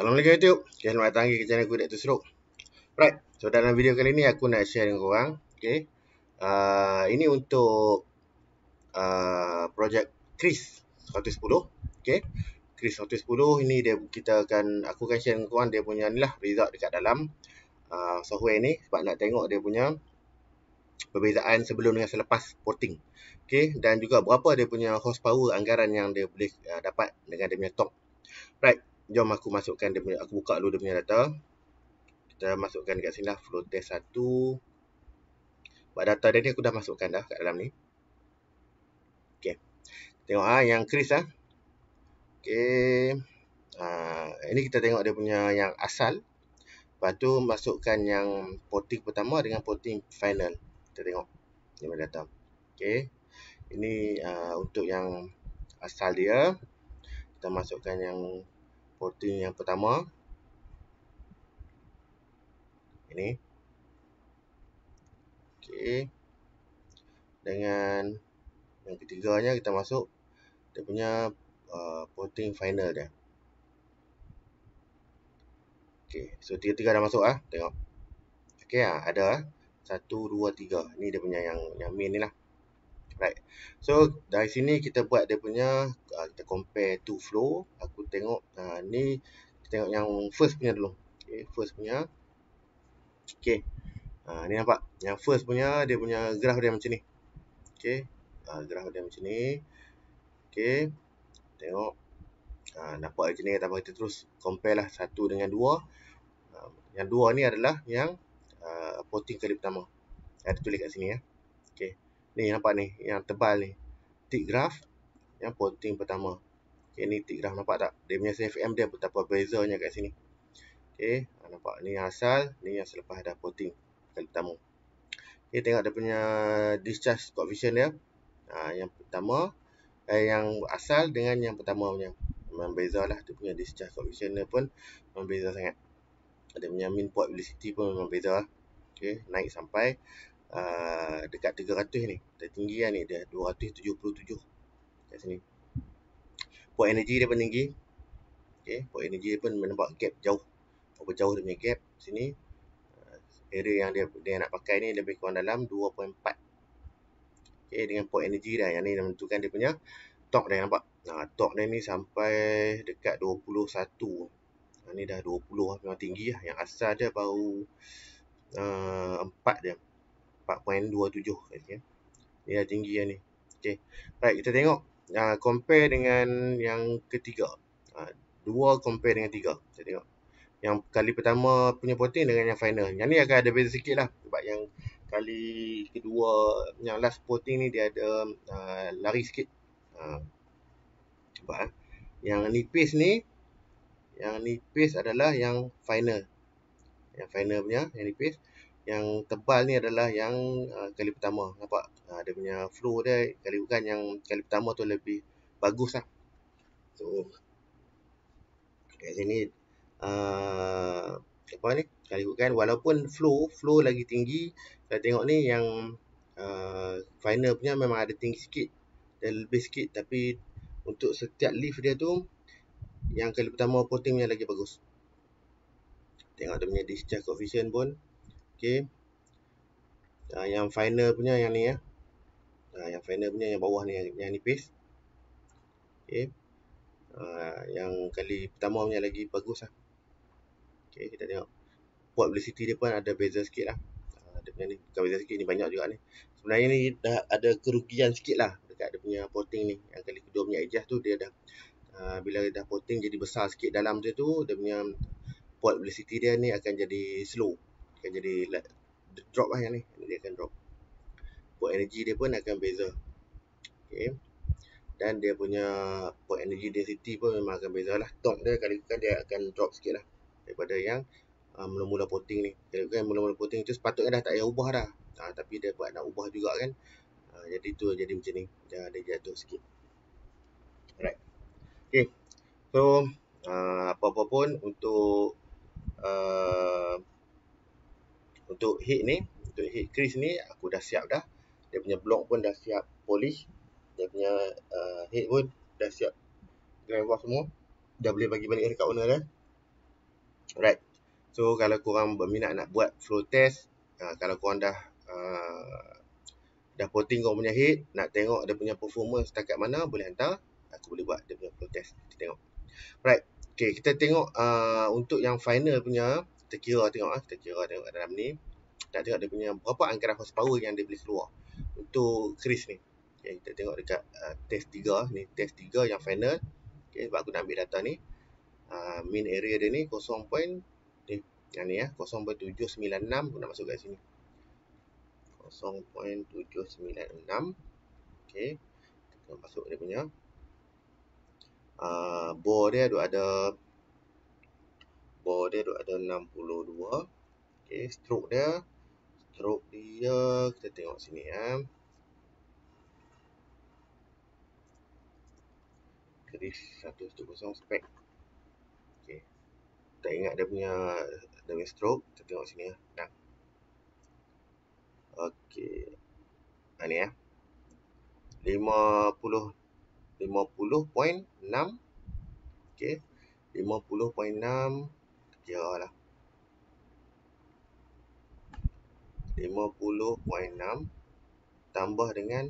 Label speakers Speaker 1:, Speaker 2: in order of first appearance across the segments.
Speaker 1: Assalamualaikum YouTube. Okay, selamat datang lagi ke channel aku, Dr. Seruk. Alright, so dalam video kali ni aku nak share dengan korang. Okay, uh, ah, ini untuk uh, projek Chris 110. Okay, Chris 110 ini dia kita akan, aku akan share dengan korang dia punya ni lah result dekat dalam uh, software ni sebab nak tengok dia punya perbezaan sebelum dengan selepas porting. Okay, dan juga berapa dia punya horsepower anggaran yang dia boleh uh, dapat dengan dia punya torque. Right jom aku masukkan dia punya, aku buka dulu dia punya data kita masukkan dekat sini lah flow test satu. buat data dia ni aku dah masukkan dah kat dalam ni ok tengok ah yang Chris lah ok uh, ah, ini kita tengok dia punya yang asal lepas tu masukkan yang porting pertama dengan porting final kita tengok dia punya data ok ini uh, untuk yang asal dia kita masukkan yang porting yang pertama ini okey dengan yang ketiganya kita masuk dia punya uh, porting final dia okey so tiga-tiga dah masuk ah tengok okey ah ada 1 2 3 ni dia punya yang yang main ni lah right so dari sini kita buat dia punya uh, kita compare to flow aku tengok uh, ni tengok yang first punya dulu okay, first punya okay. uh, ni nampak yang first punya dia punya graf dia macam ni Okay, uh, graf dia macam ni Okay, tengok uh, nampak macam ni tambah kita terus compare lah satu dengan dua uh, yang dua ni adalah yang uh, porting kali pertama ada tulis kat sini ya okay ni nampak ni yang tebal ni tick graph yang poting pertama okey ni tick graph nampak tak dia punya cfm dia betapa bezanya kat sini okey ha, nampak ni asal ni yang selepas dah poting kali pertama okey tengok dia punya discharge coefficient dia ha, yang pertama eh, yang asal dengan yang pertama punya memang bezalah dia punya discharge coefficient dia pun memang beza sangat dia punya min port velocity pun memang bezalah okey naik sampai Ah, dekat 300 ni tertinggi kan ni dia 277 kat sini point energy dia pun tinggi okay. point energy dia pun menampak gap jauh berapa jauh dia punya gap sini ah, area yang dia, dia nak pakai ni lebih kurang dalam 2.4 Okay, dengan point energy dah yang ni menentukan dia punya top dah nampak nah, top dia ni sampai dekat 21 nah, ni dah 20 memang tinggi lah yang asal dia baru uh, ah, 4 dia 4.27 katanya. ni dah tinggi lah ni. Okey. Baik, kita tengok uh, compare dengan yang ketiga. Uh, dua compare dengan tiga. Kita tengok. Yang kali pertama punya protein dengan yang final. Yang ni akan ada beza sikit lah. Sebab yang kali kedua, yang last protein ni dia ada uh, lari sikit. Cepat uh, eh. Yang nipis ni, yang nipis adalah yang final. Yang final punya, yang nipis yang tebal ni adalah yang uh, kali pertama nampak uh, dia punya flow dia kali bukan yang kali pertama tu lebih bagus lah so kat sini uh, apa ni kali bukan walaupun flow flow lagi tinggi saya tengok ni yang uh, final punya memang ada tinggi sikit dan lebih sikit tapi untuk setiap lift dia tu yang kali pertama porting lagi bagus tengok dia punya discharge coefficient pun okey uh, yang final punya yang ni ya uh, yang final punya yang bawah ni yang, yang ni okey uh, ah, yang kali pertama punya lagi bagus lah okey kita tengok port velocity dia pun ada beza sikit lah ah, dia punya ni bukan beza sikit ni banyak juga ni sebenarnya ni dah ada kerugian sikit lah dekat dia punya porting ni yang kali kedua punya adjust tu dia dah uh, bila dah porting jadi besar sikit dalam dia tu dia punya port velocity dia ni akan jadi slow akan jadi like, drop lah yang ni dia akan drop port energy dia pun akan beza okay. dan dia punya port energy density pun memang akan beza lah Tong dia kali kan dia akan drop sikit lah daripada yang uh, mula-mula um, porting ni kali kan mula-mula poting tu sepatutnya dah tak payah ubah dah ha, tapi dia buat nak ubah juga kan ha, jadi tu jadi macam ni dia, dia jatuh sikit alright ok so uh, apa-apa pun untuk uh, untuk hit ni, untuk hit kris ni aku dah siap dah. Dia punya block pun dah siap polish. Dia punya uh, head pun dah siap driver semua. Dah boleh bagi balik dekat owner dah. Right. So kalau korang berminat nak buat flow test, uh, kalau korang dah uh, dah porting korang punya hit nak tengok dia punya performance setakat mana, boleh hantar. Aku boleh buat dia punya flow test. Kita tengok. Right. Okay, kita tengok uh, untuk yang final punya kita kira tengok ah kita kira tengok dalam ni nak tengok dia punya berapa anggaran horsepower yang dia boleh keluar untuk Chris ni okay, kita tengok dekat uh, test 3 ni test 3 yang final okay, sebab aku nak ambil data ni uh, min area dia ni 0. Point, ni, eh, yang ni ya eh, 0.796 aku nak masuk kat sini 0.796 ok kita masuk dia punya uh, bore dia ada ada bore dia ada 62 ok stroke dia teruk dia kita tengok sini ya kris 120 spek. Okay, tak ingat dia punya dia punya stroke kita tengok sini ya dah okey ha ni ya 50 50.6 okey 50.6 Ya lah 50.6 tambah dengan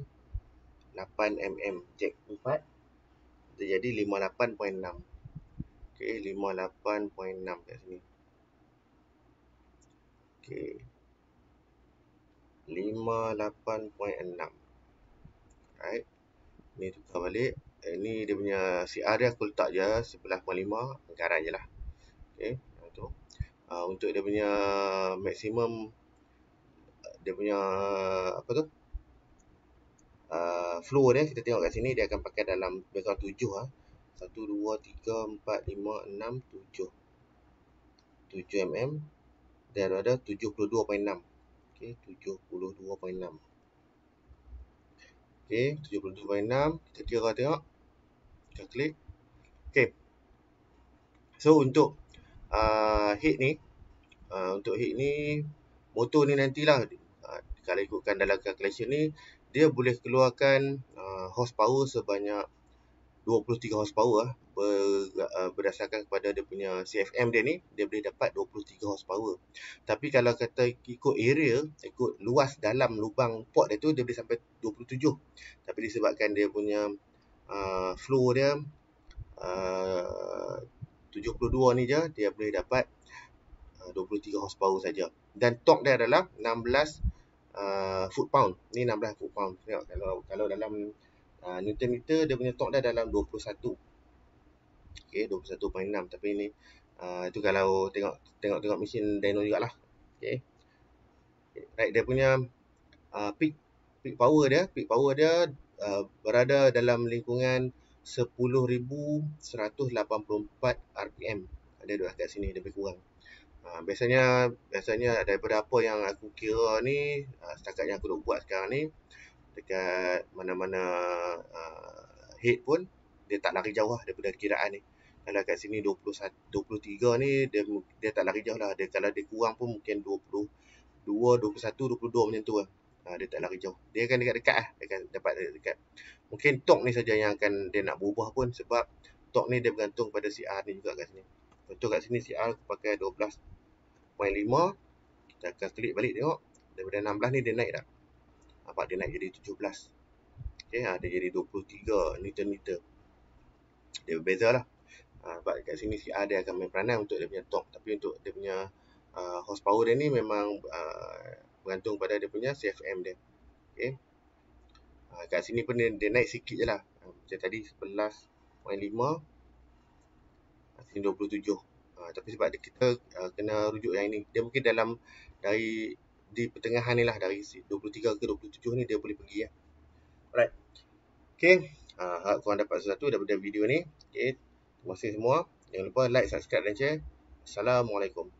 Speaker 1: 8mm jack 4 dia jadi 58.6 ok 58.6 kat sini ok 58.6 right ni tukar balik eh, ni dia punya si CR aku letak je 11.5 anggaran je lah ok ah, untuk dia punya maksimum dia punya apa tu uh, flow dia kita tengok kat sini dia akan pakai dalam besar 7 ah 1 2 3 4 5 6 7 7 mm dan ada 72.6 okey 72.6 Okay, 72 by 6. Kita kira tengok. Kita klik. Okay. So, untuk uh, head ni. Uh, untuk head ni. Motor ni nantilah kalau ikutkan dalam calculation ni dia boleh keluarkan uh, horsepower sebanyak 23 horsepower lah ber, uh, berdasarkan kepada dia punya CFM dia ni dia boleh dapat 23 horsepower tapi kalau kata ikut area ikut luas dalam lubang port dia tu dia boleh sampai 27 tapi disebabkan dia punya uh, flow dia uh, 72 ni je dia boleh dapat 23 uh, horsepower saja dan torque dia adalah 16 uh, foot pound ni 16 foot pound tengok kalau kalau dalam uh, newton meter dia punya torque dia dalam 21 okey 21.6 tapi ni uh, itu kalau tengok tengok tengok mesin dyno jugaklah okey right dia punya uh, peak peak power dia peak power dia uh, berada dalam lingkungan 10184 rpm ada dua kat sini lebih kurang Ah, biasanya biasanya daripada apa yang aku kira ni uh, setakat yang aku nak buat sekarang ni dekat mana-mana uh, head pun dia tak lari jauh lah daripada kiraan ni kalau kat sini 21, 23 ni dia dia tak lari jauh lah dia, kalau dia kurang pun mungkin 20 21, 22 macam tu lah uh, dia tak lari jauh dia akan dekat-dekat lah dia akan dapat dekat mungkin tok ni saja yang akan dia nak berubah pun sebab tok ni dia bergantung pada CR ni juga kat sini Contoh kat sini CR aku pakai 4.5 kita akan klik balik tengok daripada 16 ni dia naik tak nampak dia naik jadi 17 okay, ha, dia jadi 23 newton meter dia berbeza lah ha, ah, sebab kat sini si A dia akan main peranan untuk dia punya torque tapi untuk dia punya uh, horsepower dia ni memang uh, bergantung pada dia punya CFM dia okay. ha, kat sini pun dia, dia naik sikit je lah macam tadi 11.5 sini 27 Ah, tapi sebab kita uh, kena rujuk yang ini dia mungkin dalam dari di pertengahan ni lah dari 23 ke 27 ni dia boleh pergi ya. Alright. Okay. Uh, harap korang dapat sesuatu daripada video ni. Okay. Terima kasih semua. Jangan lupa like, subscribe dan share. Assalamualaikum.